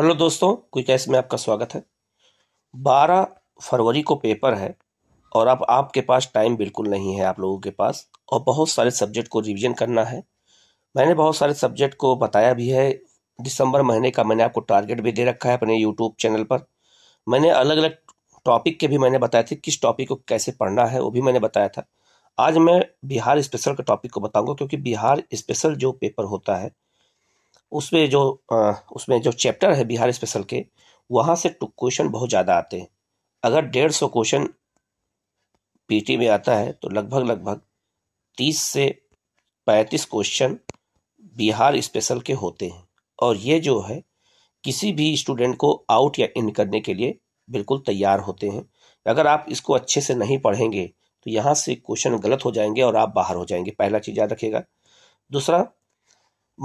hello दोस्तों quick ऐस में आपका स्वागत है 12 फरवरी को पेपर है और अब आप, आपके पास टाइम बिल्कुल नहीं है आप लोगों के पास और बहुत सारे सब्जेक्ट को रिवीजन करना है मैंने बहुत सारे सब्जेक्ट को बताया भी है दिसंबर महीने का मैंने आपको टारगेट भी दे रखा है अपने यूट्यूब चैनल पर मैंने अलग अलग टॉपिक के भी मैंने बताए थे किस टॉपिक को कैसे पढ़ना है वो भी मैंने बताया था आज मैं बिहार स्पेशल के टॉपिक को बताऊंगा क्योंकि बिहार स्पेशल जो पेपर होता है उसमें जो उसमें जो चैप्टर है बिहार स्पेशल के वहाँ से क्वेश्चन बहुत ज़्यादा आते हैं अगर डेढ़ सौ क्वेश्चन पी में आता है तो लगभग लगभग तीस से पैंतीस क्वेश्चन बिहार स्पेशल के होते हैं और ये जो है किसी भी स्टूडेंट को आउट या इन करने के लिए बिल्कुल तैयार होते हैं अगर आप इसको अच्छे से नहीं पढ़ेंगे तो यहाँ से क्वेश्चन गलत हो जाएंगे और आप बाहर हो जाएंगे पहला चीज़ याद रखिएगा दूसरा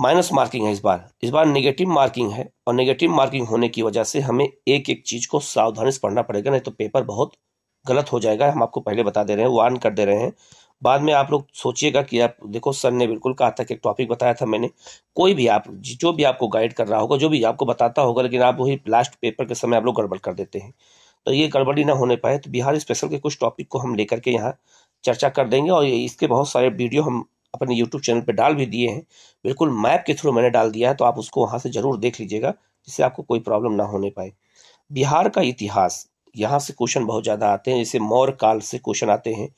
माइनस मार्किंग है इस बार इस बार नेगेटिव मार्किंग है और नेगेटिव मार्किंग होने की वजह से हमें एक एक चीज़ को सावधानी से पढ़ना पड़ेगा नहीं तो पेपर बहुत गलत हो जाएगा हम आपको पहले बता दे रहे हैं वार्न कर दे रहे हैं बाद में आप लोग सोचिएगा कि आप देखो सर ने बिल्कुल कहा था कि एक टॉपिक बताया था मैंने कोई भी आप जो भी आपको गाइड कर रहा होगा जो भी आपको बताता होगा लेकिन आप वही लास्ट पेपर के समय आप लोग गड़बड़ कर देते हैं तो ये गड़बड़ी ना होने पाए तो बिहार स्पेशल के कुछ टॉपिक को हम लेकर के यहाँ चर्चा कर देंगे और इसके बहुत सारे वीडियो हम अपने यूट्यूब चैनल पर डाल भी दिए हैं बिल्कुल मैप के थ्रू मैंने डाल दिया है तो आप उसको वहाँ से ज़रूर देख लीजिएगा जिससे आपको कोई प्रॉब्लम ना होने पाए बिहार का इतिहास यहाँ से क्वेश्चन बहुत ज़्यादा आते हैं जैसे मौर्य काल से क्वेश्चन आते हैं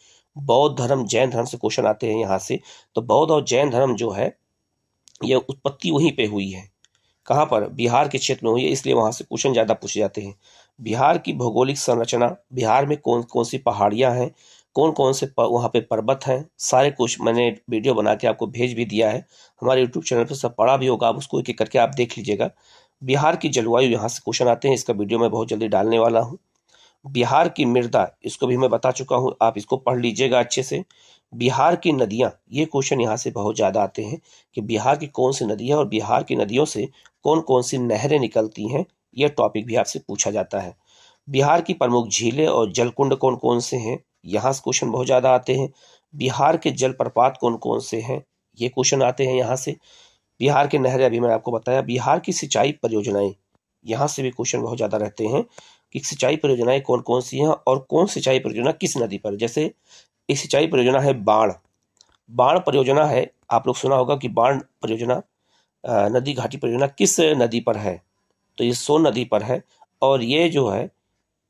बौद्ध धर्म जैन धर्म से क्वेश्चन आते हैं यहाँ से तो बौद्ध और जैन धर्म जो है यह उत्पत्ति वहीं पे हुई है कहाँ पर बिहार के क्षेत्र में हुई है इसलिए वहाँ से क्वेश्चन ज़्यादा पूछे जाते हैं बिहार की भौगोलिक संरचना बिहार में कौन कौन सी पहाड़ियाँ हैं कौन कौन से वहाँ पे पर्वत हैं सारे कुछ मैंने वीडियो बना के आपको भेज भी दिया है हमारे यूट्यूब चैनल पर सब पढ़ा भी होगा आप उसको एक एक करके आप देख लीजिएगा बिहार की जलवायु यहाँ से क्वेश्चन आते हैं इसका वीडियो मैं बहुत जल्दी डालने वाला हूँ बिहार की मृदा इसको भी मैं बता चुका हूँ आप इसको पढ़ लीजिएगा अच्छे से बिहार की नदियाँ ये क्वेश्चन यहाँ से बहुत ज़्यादा आते हैं कि बिहार की कौन सी नदियाँ और बिहार की नदियों से कौन कौन सी नहरें निकलती हैं यह टॉपिक भी आपसे पूछा जाता है बिहार की प्रमुख झीलें और जलकुंड कौन कौन से हैं यहाँ से क्वेश्चन बहुत ज़्यादा आते हैं बिहार के जलप्रपात कौन कौन से हैं ये क्वेश्चन आते हैं यहाँ से बिहार के नहरें अभी मैंने आपको बताया बिहार की सिंचाई परियोजनाएं यहाँ से भी क्वेश्चन बहुत ज़्यादा रहते हैं कि सिंचाई परियोजनाएं कौन कौन सी हैं और कौन सिंचाई परियोजना किस नदी पर जैसे एक सिंचाई परियोजना है बाढ़ बाढ़ परियोजना है आप लोग सुना होगा कि बाढ़ परियोजना नदी घाटी परियोजना किस नदी पर है तो ये सोन नदी पर है और ये जो है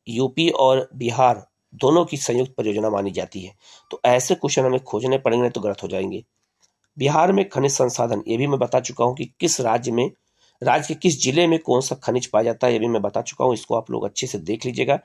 यूपी और बिहार दोनों की संयुक्त परियोजना मानी जाती है तो ऐसे क्वेश्चन हमें खोजने पड़ेंगे तो गलत हो जाएंगे बिहार में खनिज संसाधन ये भी मैं बता चुका हूँ कि किस राज्य में राज्य के किस जिले में कौन सा खनिज पाया जाता है ये भी मैं बता चुका हूँ इसको आप लोग अच्छे से देख लीजिएगा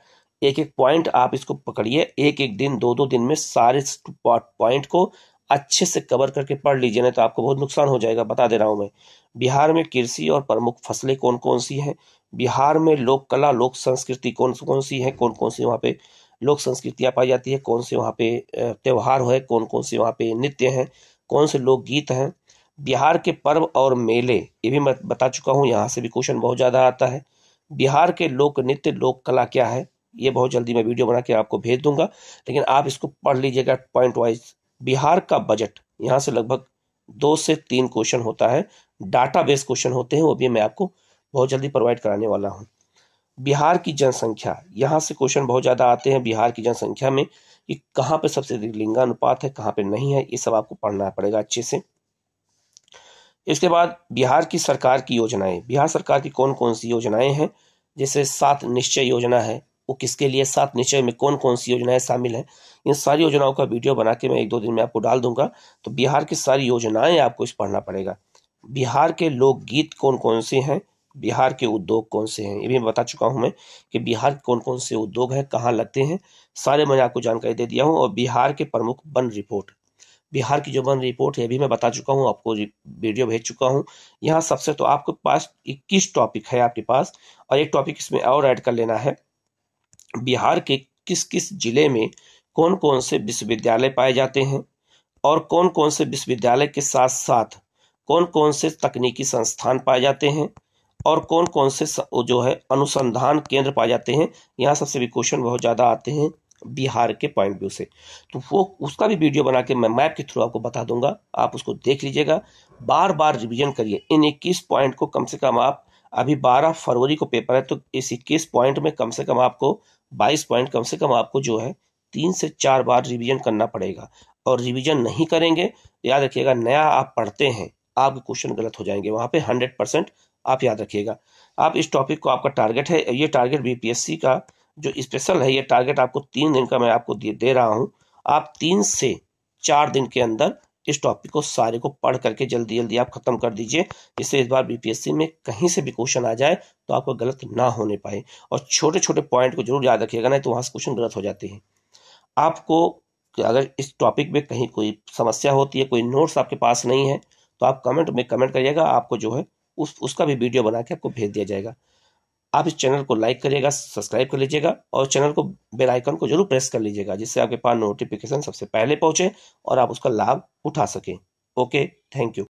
एक एक पॉइंट आप इसको पकड़िए एक एक दिन दो दो दिन में सारे पॉइंट को अच्छे से कवर करके पढ़ लीजिए नहीं तो आपको बहुत नुकसान हो जाएगा बता दे रहा हूँ मैं बिहार में कृषि और प्रमुख फसलें कौन कौन सी हैं बिहार में लोक कला लोक संस्कृति कौन कौन सी है कौन कौन सी वहाँ पे लोक संस्कृतियाँ पाई जाती है कौन से वहाँ पे त्यौहार है कौन कौन से वहाँ पे नृत्य हैं कौन से लोकगीत हैं बिहार के पर्व और मेले ये भी मैं बता चुका हूँ यहाँ से भी क्वेश्चन बहुत ज़्यादा आता है बिहार के लोक नृत्य लोक कला क्या है ये बहुत जल्दी मैं वीडियो बना के आपको भेज दूंगा लेकिन आप इसको पढ़ लीजिएगा पॉइंट वाइज बिहार का बजट यहाँ से लगभग दो से तीन क्वेश्चन होता है डाटा बेस क्वेश्चन होते हैं वो भी मैं आपको बहुत जल्दी प्रोवाइड कराने वाला हूँ बिहार की जनसंख्या यहाँ से क्वेश्चन बहुत ज़्यादा आते हैं बिहार की जनसंख्या में कि कहाँ पे सबसे अधिक लिंगानुपात है कहाँ पे नहीं है ये सब आपको पढ़ना पड़ेगा अच्छे से इसके बाद बिहार की सरकार की योजनाएं बिहार सरकार की कौन कौन सी योजनाएं हैं जैसे सात निश्चय योजना है वो किसके लिए सात निश्चय में कौन कौन सी योजनाएं शामिल है इन सारी योजनाओं का वीडियो बना के मैं एक दो दिन में आपको डाल दूंगा तो बिहार की सारी योजनाएं आपको इस पढ़ना पड़ेगा बिहार के लोकगीत कौन कौन से हैं बिहार के उद्योग कौन से हैं ये भी मैं बता चुका हूँ मैं कि बिहार कौन कौन से उद्योग हैं कहाँ लगते हैं सारे मैंने आपको जानकारी दे दिया हूँ और बिहार के प्रमुख वन रिपोर्ट बिहार की जो वन रिपोर्ट है भी मैं बता चुका हूँ आपको वीडियो भेज चुका हूँ यहाँ सबसे तो आपके पास इक्कीस टॉपिक है आपके पास और एक टॉपिक इसमें और ऐड कर लेना है बिहार के किस किस जिले में कौन कौन से विश्वविद्यालय पाए जाते हैं और कौन कौन से विश्वविद्यालय के साथ साथ कौन कौन से तकनीकी संस्थान पाए जाते हैं और कौन कौन से जो है अनुसंधान केंद्र पाए जाते हैं यहाँ सबसे भी क्वेश्चन बहुत ज़्यादा आते हैं बिहार के पॉइंट व्यू से तो वो उसका भी वीडियो बना के मैं मैप के थ्रू आपको बता दूंगा आप उसको देख लीजिएगा बार बार रिवीजन करिए इन इक्कीस पॉइंट को कम से कम आप अभी 12 फरवरी को पेपर है तो इस इक्कीस पॉइंट में कम से कम आपको 22 पॉइंट कम से कम आपको जो है तीन से चार बार रिवीजन करना पड़ेगा और रिविजन नहीं करेंगे याद रखिएगा नया आप पढ़ते हैं आपके क्वेश्चन गलत हो जाएंगे वहाँ पर हंड्रेड परसेंट आप याद रखिएगा आप इस टॉपिक को आपका टारगेट है ये टारगेट बीपीएससी का जो स्पेशल है ये टारगेट आपको तीन दिन का मैं आपको दे, दे रहा हूँ आप तीन से चार दिन के अंदर इस टॉपिक को सारे को पढ़ करके जल्दी जल्दी आप खत्म कर दीजिए जिससे इस बार बीपीएससी में कहीं से भी क्वेश्चन आ जाए तो आपको गलत ना होने पाए और छोटे छोटे पॉइंट को जरूर याद रखिएगा नहीं तो वहाँ से क्वेश्चन गलत हो जाते हैं आपको अगर इस टॉपिक में कहीं कोई समस्या होती है कोई नोट्स आपके पास नहीं है तो आप कमेंट में कमेंट करिएगा आपको जो है उस उसका भी वीडियो बना के आपको भेज दिया जाएगा आप इस चैनल को लाइक करिएगा सब्सक्राइब कर लीजिएगा और चैनल को बेल आइकन को जरूर प्रेस कर लीजिएगा जिससे आपके पास नोटिफिकेशन सबसे पहले पहुंचे और आप उसका लाभ उठा सकें ओके थैंक यू